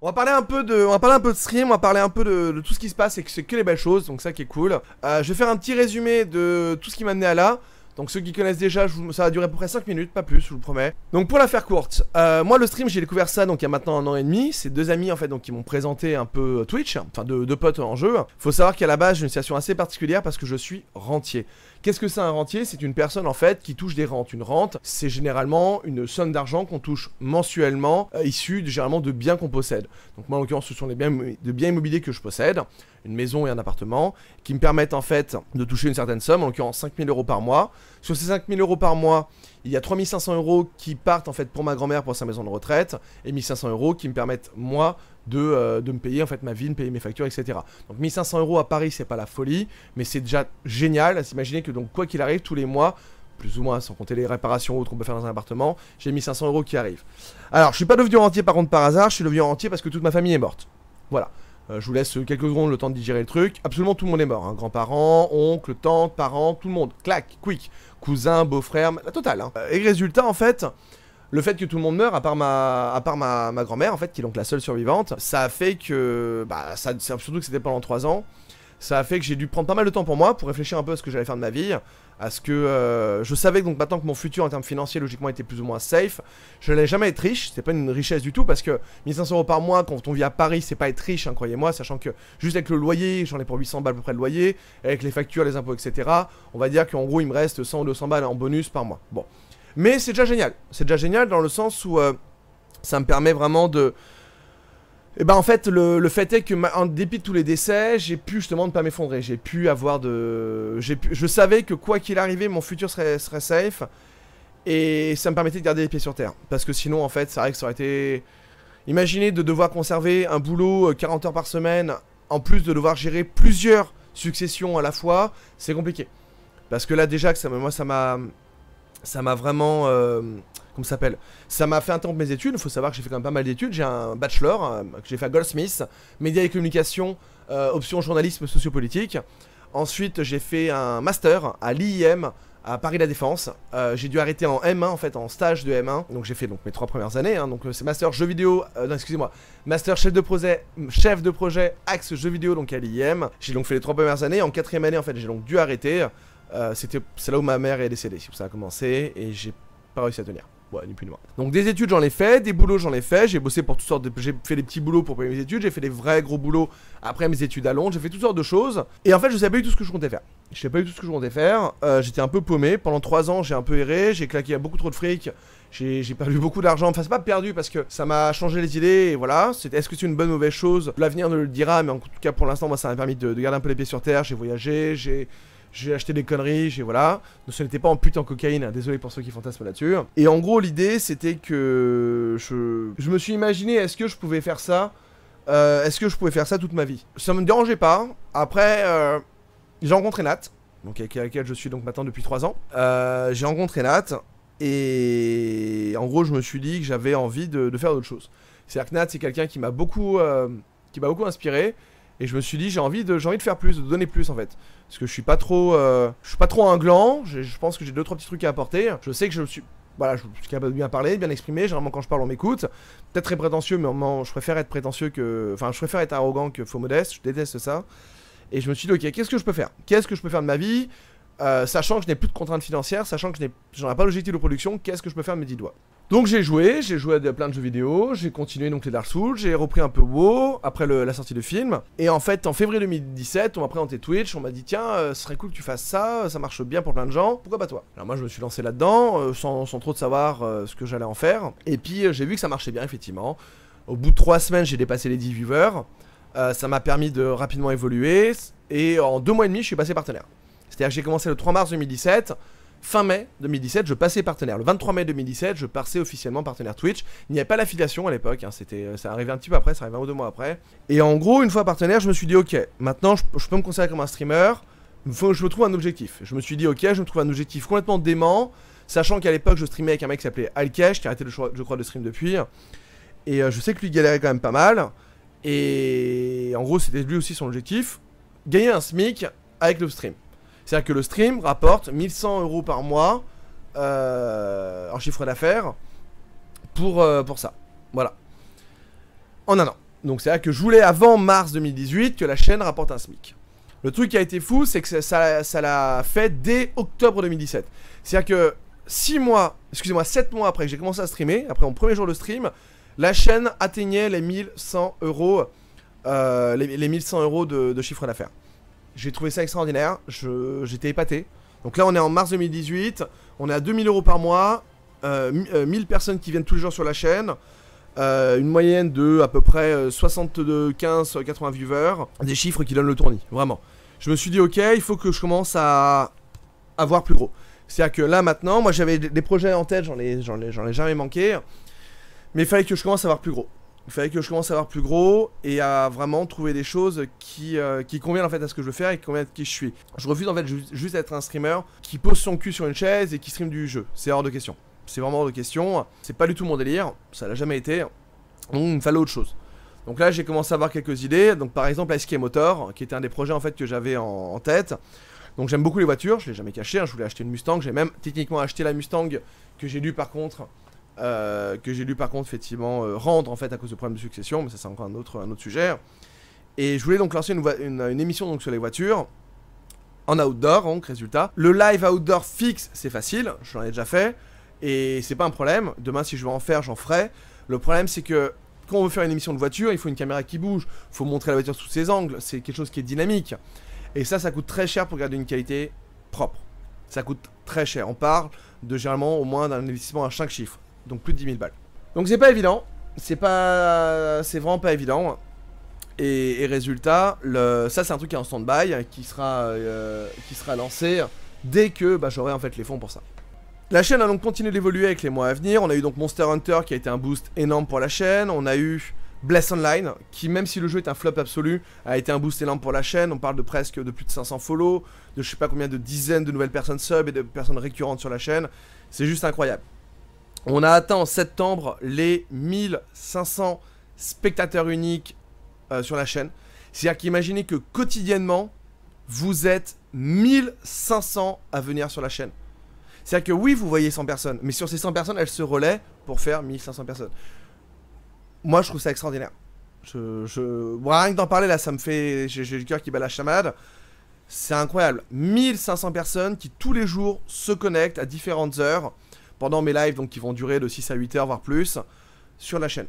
On va parler un peu de, on parler un peu de stream, on va parler un peu de, tout ce qui se passe et que c'est que les belles choses, donc ça qui est cool. Euh, je vais faire un petit résumé de tout ce qui m'a amené à là. Donc ceux qui connaissent déjà, ça va durer à peu près 5 minutes, pas plus, je vous promets. Donc pour la faire courte, euh, moi le stream j'ai découvert ça donc il y a maintenant un an et demi. C'est deux amis en fait donc qui m'ont présenté un peu euh, Twitch, enfin deux, deux potes en jeu. Faut savoir qu'à la base j'ai une situation assez particulière parce que je suis rentier. Qu'est-ce que c'est un rentier C'est une personne en fait qui touche des rentes. Une rente, c'est généralement une somme d'argent qu'on touche mensuellement, euh, issue généralement de biens qu'on possède. Donc moi en l'occurrence, ce sont les biens, immobiliers que je possède, une maison et un appartement, qui me permettent en fait de toucher une certaine somme, en l'occurrence 5000 euros par mois. Sur ces 5000 euros par mois, il y a 3500 euros qui partent en fait pour ma grand-mère pour sa maison de retraite, et 1500 euros qui me permettent moi euh, de, me payer en fait ma vie, de me payer mes factures, etc. Donc 1500 euros à Paris, c'est pas la folie, mais c'est déjà génial à s'imaginer que donc quoi qu'il arrive, tous les mois, plus ou moins, sans compter les réparations ou autres qu'on peut faire dans un appartement, j'ai 1500 euros qui arrivent. Alors, je suis pas vieux rentier par contre par hasard, je suis vieux rentier parce que toute ma famille est morte. Voilà. Euh, je vous laisse quelques secondes le temps de digérer le truc. Absolument tout le monde est mort. grand hein. Grands-parents, oncles, tantes, parents, tout le monde. Clac, quick. Cousins, beau frères la totale. Hein. Euh, et résultat, en fait, le fait que tout le monde meurt, à part ma, à part ma, grand-mère, en fait, qui est donc la seule survivante, ça a fait que, bah, ça, surtout que c'était pendant 3 ans, ça a fait que j'ai dû prendre pas mal de temps pour moi, pour réfléchir un peu à ce que j'allais faire de ma vie, à ce que euh, je savais donc maintenant que mon futur en termes financiers logiquement était plus ou moins safe. Je n'allais jamais être riche, C'est pas une richesse du tout parce que 1500 euros par mois quand on vit à Paris, c'est pas être riche, hein, croyez-moi, sachant que juste avec le loyer, j'en ai pour 800 balles à peu près de loyer, avec les factures, les impôts, etc. On va dire qu'en gros il me reste 100 ou 200 balles en bonus par mois. Bon. Mais c'est déjà génial. C'est déjà génial dans le sens où euh, ça me permet vraiment de... Et eh ben en fait, le, fait est que, en dépit de tous les décès, j'ai pu justement ne pas m'effondrer. J'ai pu avoir de. je savais que quoi qu'il arrivait, mon futur serait, safe. Et ça me permettait de garder les pieds sur terre. Parce que sinon, en fait, c'est vrai que ça aurait été. Imaginez de devoir conserver un boulot 40 euh, heures par semaine, en plus de devoir gérer plusieurs successions à la fois, c'est compliqué. Parce que là, déjà, que ça, moi, ça m'a ça m'a vraiment. Euh, comment ça s'appelle Ça m'a fait un interrompre mes études. Il faut savoir que j'ai fait quand même pas mal d'études. J'ai un bachelor euh, que j'ai fait à Goldsmith, médias et communication, euh, option journalisme sociopolitique. Ensuite, j'ai fait un master à l'IEM à Paris La Défense. j'ai dû arrêter en M1 en fait, en stage de M1. Donc j'ai fait donc mes trois premières années. Hein. donc c'est master jeux vidéo. non, excusez-moi. Master chef de projet, chef de projet axe jeu vidéo donc à l'IIM. J'ai donc fait les trois premières années. En quatrième année en fait, j'ai donc dû arrêter. Euh, c'est là où ma mère est décédée, c'est ça a commencé, et j'ai pas réussi à tenir. Ouais, ni plus ni Donc des études j'en ai fait, des boulots j'en ai fait, j'ai bossé pour toutes sortes de... J'ai fait des petits boulots pour payer mes études, j'ai fait des vrais gros boulots après mes études à Londres, j'ai fait toutes sortes de choses. Et en fait je savais pas eu tout ce que je comptais faire. Je savais pas eu tout ce que je comptais faire, euh, j'étais un peu paumé, pendant 3 ans j'ai un peu erré, j'ai claqué à beaucoup trop de fric, j'ai, perdu beaucoup d'argent, enfin c'est pas perdu parce que ça m'a changé les idées et voilà, est-ce que c'est une bonne ou mauvaise chose L'avenir ne le dira mais en tout cas pour l'instant moi ça m'a permis de, de garder un peu les pieds sur terre, j'ai voyagé, j'ai j'ai acheté des conneries, j'ai voilà. Ce n'était pas en pute en cocaïne, désolé pour ceux qui fantasment là-dessus. Et en gros, l'idée, c'était que je... je me suis imaginé, est-ce que je pouvais faire ça euh, Est-ce que je pouvais faire ça toute ma vie Ça me dérangeait pas. Après, euh, j'ai rencontré Nat, donc avec laquelle je suis donc maintenant depuis 3 ans. Euh, j'ai rencontré Nat et en gros, je me suis dit que j'avais envie de, faire d'autres choses. C'est-à-dire que Nat, c'est quelqu'un qui m'a beaucoup, qui m'a beaucoup inspiré. Et je me suis dit, j'ai envie, de, envie de faire plus, de donner plus en fait. Parce que je suis pas trop, euh, je suis pas trop un gland, je pense que j'ai deux trois petits trucs à apporter. Je sais que je suis, voilà, je suis capable de bien parler, de bien exprimer. Généralement, quand je parle, on m'écoute. Peut-être très prétentieux, mais moment, je préfère être prétentieux que. Enfin, je préfère être arrogant que faux modeste. Je déteste ça. Et je me suis dit, ok, qu'est-ce que je peux faire Qu'est-ce que je peux faire de ma vie euh, sachant que je n'ai plus de contraintes financières, sachant que je n'en ai pas l'objectif de production, qu'est-ce que je peux faire mes 10 doigts Donc j'ai joué, j'ai joué à plein de jeux vidéo, j'ai continué donc les Dark Souls, j'ai repris un peu WoW après la sortie de film. Et en fait, en février 2017, on m'a présenté Twitch, on m'a dit tiens, euh, ce serait cool que tu fasses ça, euh, ça marche bien pour plein de gens, pourquoi pas toi Alors moi, je me suis lancé là-dedans, sans, trop de savoir ce que j'allais en faire. Et puis j'ai vu que ça marchait bien, effectivement. Au bout de 3 semaines, j'ai dépassé les 10 viewers. ça m'a permis de rapidement évoluer. Et en 2 mois et demi, je suis passé partenaire. C'est-à-dire que j'ai commencé le 3 mars 2017. Fin mai 2017, je passais partenaire. Le 23 mai 2017, je passais officiellement partenaire Twitch. Il n'y avait pas l'affiliation à l'époque, hein, c'était, euh, ça arrivait un petit peu après, ça arrivait un ou deux mois après. Et en gros, une fois partenaire, je me suis dit, ok, maintenant je, peux me considérer comme un streamer, je me trouve un objectif. Je me suis dit, ok, je me trouve un objectif complètement dément, sachant qu'à l'époque, je streamais avec un mec qui s'appelait Alkesh, qui a arrêté, le, je crois, de stream depuis. Et euh, je sais que lui galérait quand même pas mal. Et en gros, c'était lui aussi son objectif, gagner un SMIC avec le stream. C'est-à-dire que le stream rapporte 1100 euros par mois euh, en chiffre d'affaires pour, euh, pour ça. Voilà. En un an. Donc c'est-à-dire que je voulais avant mars 2018 que la chaîne rapporte un SMIC. Le truc qui a été fou, c'est que ça, l'a fait dès octobre 2017. C'est-à-dire que 6 mois, excusez-moi, 7 mois après que j'ai commencé à streamer, après mon premier jour de stream, la chaîne atteignait les 1100 euros, 1100 euh, euros de, de chiffre d'affaires. J'ai trouvé ça extraordinaire. J'étais épaté. Donc là, on est en mars 2018. On est à 2000 euros par mois. 1000 euh, euh, personnes qui viennent tous les jours sur la chaîne. Euh, une moyenne de à peu près 75-80 viewers. Des chiffres qui donnent le tournis, vraiment. Je me suis dit, ok, il faut que je commence à, avoir plus gros. C'est-à-dire que là, maintenant, moi j'avais des projets en tête, j'en ai, ai, ai, jamais manqué. Mais il fallait que je commence à avoir plus gros. Il fallait que je commence à avoir plus gros et à vraiment trouver des choses euh, qui, conviennent en fait à ce que je veux faire et qui conviennent à qui je suis. Je refuse en fait juste d'être un streamer qui pose son cul sur une chaise et qui stream du jeu. C'est hors de question. C'est vraiment hors de question. C'est pas du tout mon délire. Ça l'a jamais été. Donc il me fallait autre chose. Donc là j'ai commencé à avoir quelques idées. Donc par exemple SK Motor, qui était un des projets en fait que j'avais en, tête. Donc j'aime beaucoup les voitures, je l'ai jamais caché, hein. je voulais acheter une Mustang, j'ai même techniquement acheté la Mustang que j'ai lue par contre euh, que j'ai lu par contre effectivement rentre euh, rendre en fait à cause de problèmes de succession, mais ça c'est encore un autre, un autre sujet. Et je voulais donc lancer une, une, émission donc, sur les voitures, en outdoor donc, résultat. Le live outdoor fixe, c'est facile, je ai déjà fait, et c'est pas un problème, demain si je veux en faire, j'en ferai. Le problème c'est que quand on veut faire une émission de voiture, il faut une caméra qui bouge, il faut montrer la voiture sous ses angles, c'est quelque chose qui est dynamique. Et ça, ça coûte très cher pour garder une qualité propre. Ça coûte très cher. On parle de généralement au moins d'un investissement à 5 chiffres donc plus de 10 000 balles. Donc c'est pas évident, c'est pas, c'est vraiment pas évident. Et, résultat, le... ça c'est un truc qui est en stand-by, qui sera, euh, qui sera lancé dès que bah, j'aurai en fait les fonds pour ça. La chaîne a donc continué d'évoluer avec les mois à venir. On a eu donc Monster Hunter qui a été un boost énorme pour la chaîne. On a eu Bless Online qui, même si le jeu est un flop absolu, a été un boost énorme pour la chaîne. On parle de presque de plus de 500 follow, de je sais pas combien de dizaines de nouvelles personnes sub et de personnes récurrentes sur la chaîne. C'est juste incroyable. On a atteint en septembre les 1500 spectateurs uniques euh, sur la chaîne. C'est-à-dire qu'imaginez que quotidiennement, vous êtes 1500 à venir sur la chaîne. C'est-à-dire que oui, vous voyez 100 personnes, mais sur ces 100 personnes, elles se relaient pour faire 1500 personnes. Moi, je trouve ça extraordinaire. Je, rien que d'en parler, là, ça me fait... J'ai le cœur qui bat la chamade. C'est incroyable. 1500 personnes qui, tous les jours, se connectent à différentes heures pendant mes lives, donc qui vont durer de 6 à 8 heures, voire plus, sur la chaîne.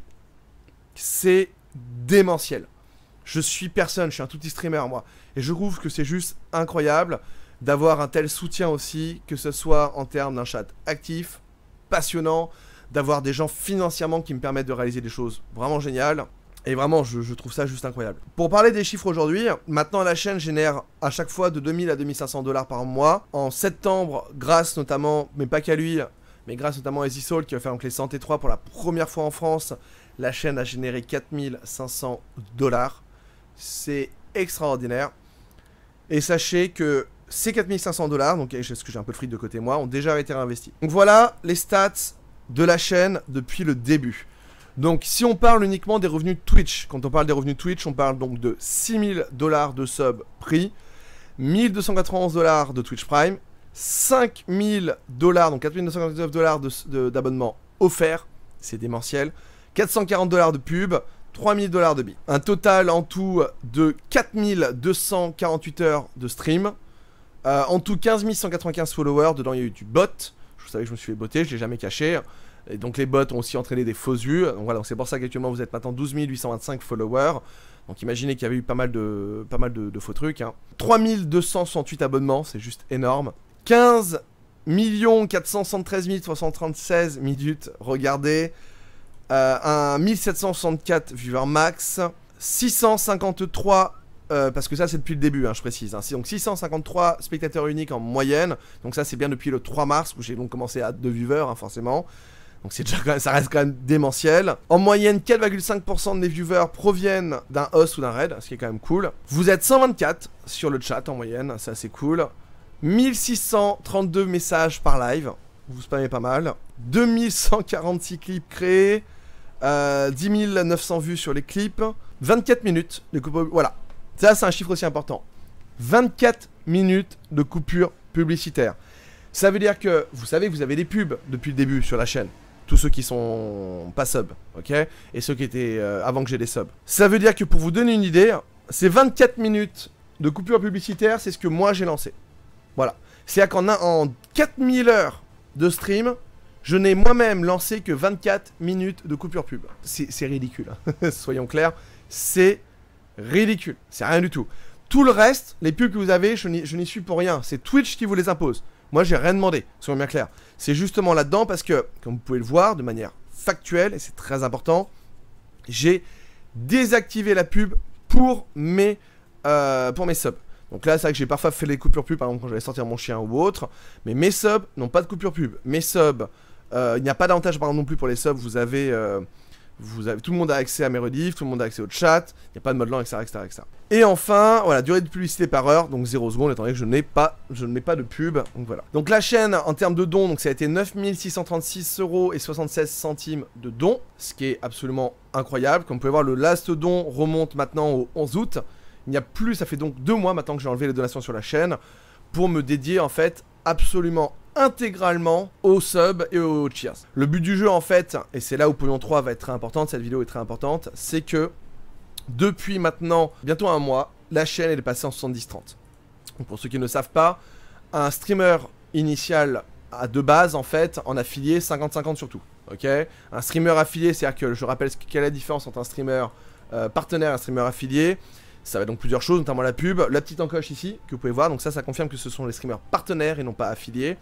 C'est démentiel. Je suis personne, je suis un tout petit streamer, moi. Et je trouve que c'est juste incroyable d'avoir un tel soutien aussi, que ce soit en termes d'un chat actif, passionnant, d'avoir des gens financièrement qui me permettent de réaliser des choses vraiment géniales. Et vraiment, je, je trouve ça juste incroyable. Pour parler des chiffres aujourd'hui, maintenant la chaîne génère à chaque fois de 2000 à 2500 dollars par mois. En septembre, grâce notamment, mais pas qu'à lui, mais grâce notamment à Easy Soul qui va faire donc les 103 pour la première fois en France, la chaîne a généré 4500 dollars. C'est extraordinaire. Et sachez que ces 4500 dollars, donc ce que j'ai un peu de frites de côté moi, ont déjà été réinvestis. Donc voilà les stats de la chaîne depuis le début. Donc si on parle uniquement des revenus Twitch, quand on parle des revenus Twitch, on parle donc de 6000 dollars de sub prix, 1291 dollars de Twitch Prime 5000 dollars, donc 4999 dollars d'abonnement offert, c'est démentiel, 440 dollars de pub, 3000 dollars de billes. Un total en tout de 4248 heures de stream, euh, en tout 15 195 followers, dedans il y a eu du bot, je savais que je me suis fait botter, je l'ai jamais caché, et donc les bots ont aussi entraîné des faux yeux, donc voilà, c'est pour ça qu'actuellement vous êtes maintenant 12 825 followers, donc imaginez qu'il y avait eu pas mal de, pas mal de, faux trucs. Hein. 3268 abonnements, c'est juste énorme. 15 473 336 minutes regardez euh, un 1764 viewers max, 653, euh, parce que ça c'est depuis le début, hein, je précise, hein, donc 653 spectateurs uniques en moyenne, donc ça c'est bien depuis le 3 mars où j'ai donc commencé à 2 viewers hein, forcément. Donc c'est déjà ça reste quand même démentiel. En moyenne, 4,5% de mes viewers proviennent d'un host ou d'un raid, ce qui est quand même cool. Vous êtes 124 sur le chat en moyenne, ça c'est cool. 1632 messages par live. Vous spammez pas mal. 2146 clips créés. 10 euh, 900 vues sur les clips. 24 minutes de coupure. Voilà. Ça, c'est un chiffre aussi important. 24 minutes de coupure publicitaire. Ça veut dire que vous savez, vous avez des pubs depuis le début sur la chaîne. Tous ceux qui sont pas sub, ok Et ceux qui étaient euh, avant que j'ai des subs. Ça veut dire que pour vous donner une idée, ces 24 minutes de coupure publicitaire, c'est ce que moi j'ai lancé. Voilà. C'est-à-dire qu'en en 4000 heures de stream, je n'ai moi-même lancé que 24 minutes de coupure pub. C'est ridicule, hein. soyons clairs. C'est ridicule, c'est rien du tout. Tout le reste, les pubs que vous avez, je n'y suis pour rien. C'est Twitch qui vous les impose. Moi, j'ai rien demandé, soyons bien clairs. C'est justement là-dedans parce que, comme vous pouvez le voir, de manière factuelle, et c'est très important, j'ai désactivé la pub pour mes, euh, pour mes subs. Donc là, c'est vrai que j'ai parfois fait les coupures pub, par exemple quand j'allais sortir mon chien ou autre. Mais mes subs n'ont pas de coupures pub. Mes subs, euh, il n'y a pas d'avantage par exemple non plus pour les subs. Vous avez, euh, tout le monde a accès à mes redifs, tout le monde a accès au chat. Il n'y a pas de mode lent, etc., etc., etc., Et enfin, voilà, durée de publicité par heure, donc 0 secondes, étant donné que je n'ai pas, je ne mets pas de pub. Donc voilà. Donc la chaîne, en termes de dons, donc ça a été 9636 euros et 76 centimes de dons, ce qui est absolument incroyable. Comme vous pouvez voir, le last don remonte maintenant au 11 août. Il n'y a plus, ça fait donc deux mois maintenant que j'ai enlevé les donations sur la chaîne pour me dédier en fait absolument intégralement aux subs et aux cheers. Le but du jeu en fait, et c'est là où Pognon 3 va être très importante, cette vidéo est très importante, c'est que depuis maintenant bientôt un mois, la chaîne elle est passée en 70-30. Pour ceux qui ne savent pas, un streamer initial à de base en fait en affilié 50-50 surtout. Ok, un streamer affilié, c'est-à-dire que je rappelle quelle est la différence entre un streamer euh, partenaire et un streamer affilié. Ça va donc plusieurs choses, notamment la pub, la petite encoche ici que vous pouvez voir. Donc ça, ça confirme que ce sont les streamers partenaires et non pas affiliés.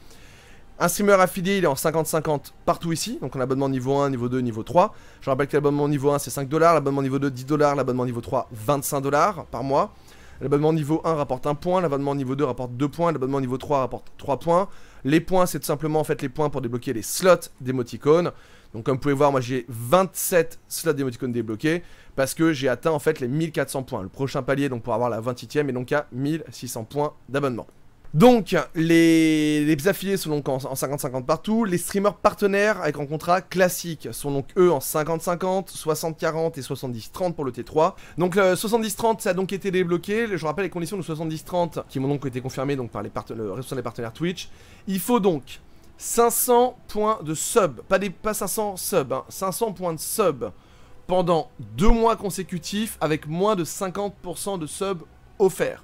Un streamer affilié, il est en 50-50 partout ici. Donc un abonnement niveau 1, niveau 2, niveau 3. Je rappelle que l'abonnement niveau 1, c'est 5 dollars. L'abonnement niveau 2, 10 dollars. L'abonnement niveau 3, 25 dollars par mois. L'abonnement niveau 1 rapporte 1 point, l'abonnement niveau 2 rapporte 2 points, l'abonnement niveau 3 rapporte 3 points. Les points, c'est tout simplement en fait les points pour débloquer les slots d'émoticônes. Donc comme vous pouvez voir, moi j'ai 27 slots d'émoticônes débloqués parce que j'ai atteint en fait les 1400 points. Le prochain palier donc pour avoir la 28 e est donc à 1600 points d'abonnement. Donc, les, les, affiliés sont donc en 50-50 partout. Les streamers partenaires avec un contrat classique sont donc eux en 50-50, 60-40 et 70-30 pour le T3. Donc, 70-30, ça a donc été débloqué. Je rappelle les conditions de 70-30 qui m'ont donc été confirmées donc, par les, les des partenaires Twitch. Il faut donc 500 points de sub, pas, des, pas 500 sub, 500 hein. points de sub pendant deux mois consécutifs avec moins de 50% de sub offerts.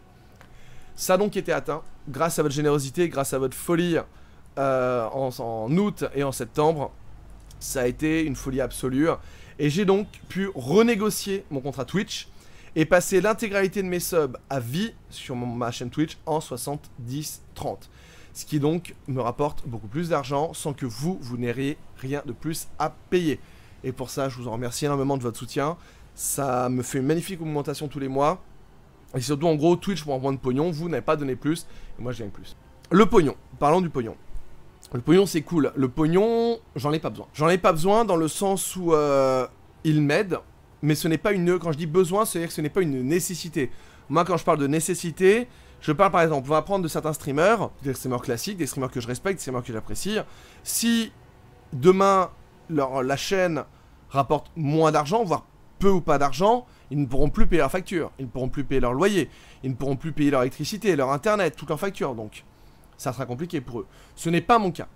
Ça a donc été atteint grâce à votre générosité, grâce à votre folie euh, en, en août et en septembre. Ça a été une folie absolue. Et j'ai donc pu renégocier mon contrat Twitch et passer l'intégralité de mes subs à vie sur ma chaîne Twitch en 70-30 ce qui donc me rapporte beaucoup plus d'argent sans que vous, vous n'ayez rien de plus à payer. Et pour ça, je vous en remercie énormément de votre soutien. Ça me fait une magnifique augmentation tous les mois. Et surtout, en gros, Twitch pour un moins de pognon, vous n'avez pas donné plus, et moi je gagne plus. Le pognon, parlons du pognon. Le pognon, c'est cool. Le pognon, j'en ai pas besoin. J'en ai pas besoin dans le sens où euh, il m'aide, mais ce n'est pas une... Quand je dis besoin, c'est-à-dire que ce n'est pas une nécessité. Moi, quand je parle de nécessité, je parle par exemple, on va prendre de certains streamers, des streamers classiques, des streamers que je respecte, des streamers que j'apprécie. Si demain leur, la chaîne rapporte moins d'argent, voire peu ou pas d'argent, ils ne pourront plus payer leurs factures, ils ne pourront plus payer leur loyer, ils ne pourront plus payer leur électricité, leur internet, toutes leurs factures. Donc, ça sera compliqué pour eux. Ce n'est pas mon cas.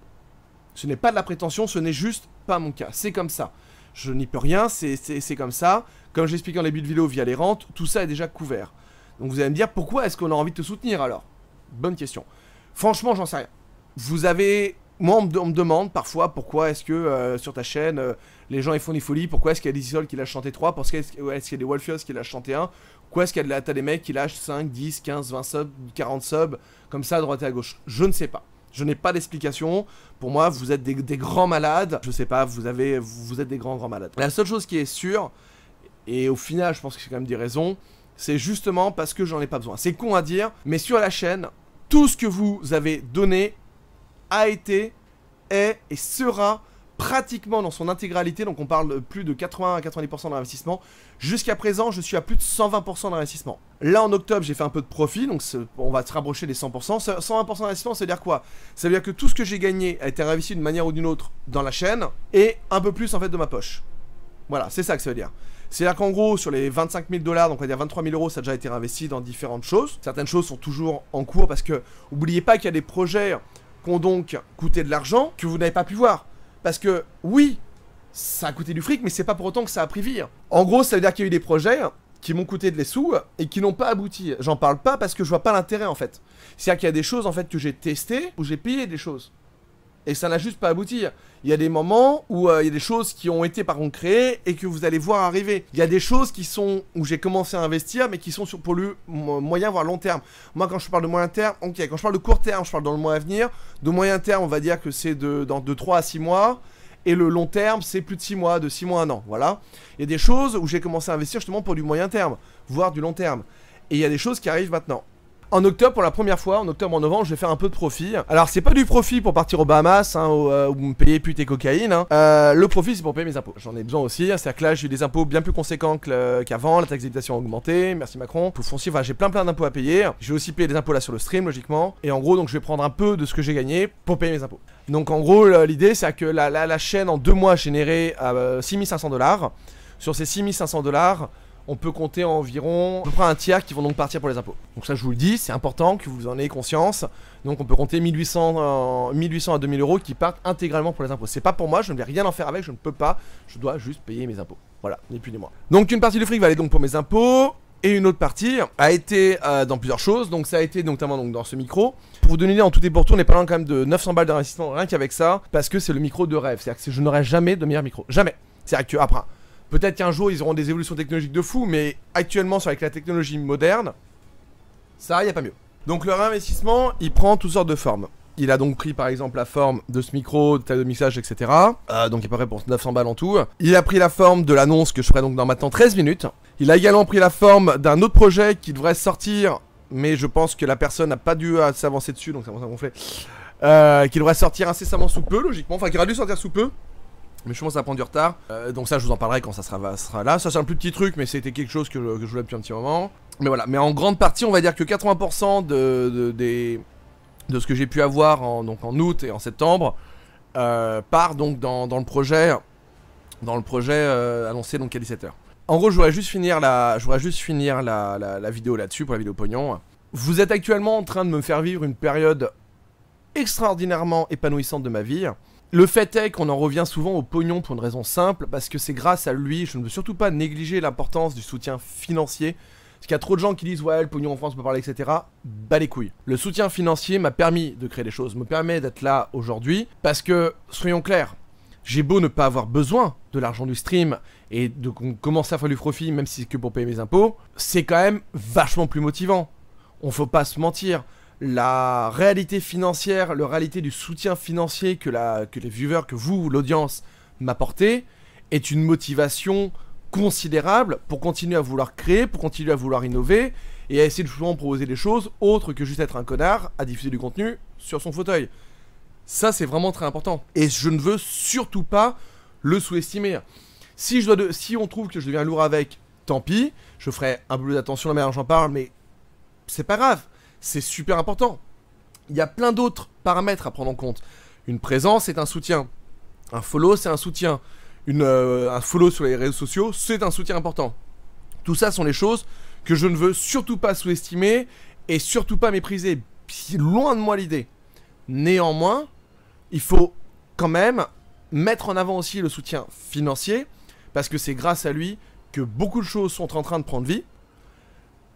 Ce n'est pas de la prétention, ce n'est juste pas mon cas. C'est comme ça. Je n'y peux rien, c'est comme ça. Comme j'expliquais en début de vidéo via les rentes, tout ça est déjà couvert. Donc vous allez me dire, pourquoi est-ce qu'on a envie de te soutenir alors Bonne question. Franchement, j'en sais rien. Vous avez... Moi, on me, demande parfois pourquoi est-ce que euh, sur ta chaîne, euh, les gens ils font des folies, pourquoi est-ce qu'il y a des Isol qui lâchent chanter 3, pourquoi est-ce qu'il y a des Wolfios qui lâchent chanter 1, pourquoi est-ce qu'il y a des mecs qui lâchent 5, 10, 15, 20 subs, 40 subs, comme ça, à droite et à gauche. Je ne sais pas. Je n'ai pas d'explication. Pour moi, vous êtes des, grands malades. Je ne sais pas, vous avez, vous êtes des grands grands malades. La seule chose qui est sûre, et au final, je pense que c'est quand même des raisons, c'est justement parce que j'en ai pas besoin. C'est con à dire, mais sur la chaîne, tout ce que vous avez donné a été, est et sera pratiquement dans son intégralité, donc on parle de plus de 80 à 90% d'investissement. Jusqu'à présent, je suis à plus de 120% d'investissement. Là, en octobre, j'ai fait un peu de profit, donc on va se rapprocher des 100%. 120% d'investissement, ça veut dire quoi Ça veut dire que tout ce que j'ai gagné a été réinvesti d'une manière ou d'une autre dans la chaîne, et un peu plus en fait de ma poche. Voilà, c'est ça que ça veut dire. C'est-à-dire qu'en gros, sur les 25 000 dollars, donc on va dire 23 000 euros, ça a déjà été investi dans différentes choses. Certaines choses sont toujours en cours parce que, oubliez pas qu'il y a des projets qui ont donc coûté de l'argent que vous n'avez pas pu voir. Parce que, oui, ça a coûté du fric, mais c'est pas pour autant que ça a pris vie. En gros, ça veut dire qu'il y a eu des projets qui m'ont coûté de les sous et qui n'ont pas abouti. J'en parle pas parce que je vois pas l'intérêt en fait. C'est-à-dire qu'il y a des choses en fait que j'ai testées ou j'ai payé des choses et ça n'a juste pas abouti. Il y a des moments où euh, il y a des choses qui ont été par contre créées et que vous allez voir arriver. Il y a des choses qui sont où j'ai commencé à investir mais qui sont sur pour le moyen voire long terme. Moi quand je parle de moyen terme, ok, quand je parle de court terme, je parle dans le mois à venir. De moyen terme, on va dire que c'est de, dans, de 3 à 6 mois. Et le long terme, c'est plus de 6 mois, de 6 mois à an. Voilà. Il y a des choses où j'ai commencé à investir justement pour du moyen terme, voire du long terme. Et il y a des choses qui arrivent maintenant en octobre, pour la première fois, en octobre, en novembre, je vais faire un peu de profit. Alors, c'est pas du profit pour partir aux Bahamas hein, euh, ou, me payer pute et cocaïne. Hein. Euh, le profit, c'est pour payer mes impôts. J'en ai besoin aussi. Hein. C'est-à-dire que là, j'ai des impôts bien plus conséquents qu'avant. La taxe d'habitation a augmenté. Merci Macron. Pour foncier, j'ai plein plein d'impôts à payer. Je vais aussi payer des impôts là sur le stream, logiquement. Et en gros, donc, je vais prendre un peu de ce que j'ai gagné pour payer mes impôts. Donc, en gros, l'idée, c'est que la, chaîne, en deux mois, a généré 6500 euh, dollars. Sur ces 6500 dollars, on peut compter environ à peu près un tiers qui vont donc partir pour les impôts. Donc ça je vous le dis, c'est important que vous en ayez conscience. Donc on peut compter 1800, 1800 euh, à 2000 euros qui partent intégralement pour les impôts. C'est pas pour moi, je ne vais rien en faire avec, je ne peux pas, je dois juste payer mes impôts. Voilà, ni plus ni moins. Donc une partie du fric va aller donc pour mes impôts. Et une autre partie a été euh, dans plusieurs choses, donc ça a été notamment donc, dans ce micro. Pour vous donner une idée, en tout et pour tout, on est parlant quand même de 900 balles d'investissement rien qu'avec ça, parce que c'est le micro de rêve. C'est-à-dire que je n'aurai jamais de meilleur micro. Jamais. C'est-à-dire que après, Peut-être qu'un jour ils auront des évolutions technologiques de fou, mais actuellement, avec la technologie moderne, ça, y a pas mieux. Donc leur investissement, il prend toutes sortes de formes. Il a donc pris par exemple la forme de ce micro, de taille de mixage, etc. Euh, donc il prêt pour 900 balles en tout. Il a pris la forme de l'annonce que je ferai donc dans maintenant 13 minutes. Il a également pris la forme d'un autre projet qui devrait sortir, mais je pense que la personne n'a pas dû euh, s'avancer dessus, donc ça commence à gonfler. Euh, qui devrait sortir incessamment sous peu, logiquement. Enfin, qui aurait dû sortir sous peu. Mais je commence à prendre du retard. Euh, donc ça, je vous en parlerai quand ça sera, sera là. Ça, c'est un plus petit truc, mais c'était quelque chose que je, voulais depuis un petit moment. Mais voilà, mais en grande partie, on va dire que 80% de, des, de, ce que j'ai pu avoir en, donc en août et en septembre euh, part donc dans, le projet, dans le projet euh, annoncé donc à 17h. En gros, je voudrais juste finir la, je juste finir la, la vidéo là-dessus pour la vidéo pognon. Vous êtes actuellement en train de me faire vivre une période extraordinairement épanouissante de ma vie. Le fait est qu'on en revient souvent au pognon pour une raison simple, parce que c'est grâce à lui, je ne veux surtout pas négliger l'importance du soutien financier, parce qu'il y a trop de gens qui disent ouais le pognon en France on peut parler etc. Bah les couilles. Le soutien financier m'a permis de créer des choses, me permet d'être là aujourd'hui, parce que soyons clairs, j'ai beau ne pas avoir besoin de l'argent du stream et de commencer à faire du profit même si c'est que pour payer mes impôts, c'est quand même vachement plus motivant. On ne faut pas se mentir la réalité financière, la réalité du soutien financier que, que les viewers, que vous, l'audience, m'apportez, est une motivation considérable pour continuer à vouloir créer, pour continuer à vouloir innover et à essayer de souvent proposer des choses autres que juste être un connard à diffuser du contenu sur son fauteuil. Ça, c'est vraiment très important. Et je ne veux surtout pas le sous-estimer. Si, je si on trouve que je deviens lourd avec, tant pis. Je ferai un peu plus à la manière j'en parle, mais c'est pas grave c'est super important. Il y a plein d'autres paramètres à prendre en compte. Une présence c'est un soutien. Un follow, c'est un soutien. Une, euh, un follow sur les réseaux sociaux, c'est un soutien important. Tout ça sont les choses que je ne veux surtout pas sous-estimer et surtout pas mépriser. Loin de moi l'idée. Néanmoins, il faut quand même mettre en avant aussi le soutien financier, parce que c'est grâce à lui que beaucoup de choses sont en train de prendre vie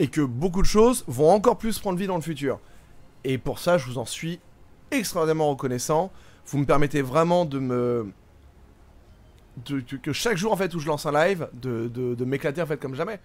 et que beaucoup de choses vont encore plus prendre vie dans le futur. Et pour ça, je vous en suis extraordinairement reconnaissant. Vous me permettez vraiment de me... que chaque jour, en fait, où je lance un live, de, de m'éclater, en fait, comme jamais.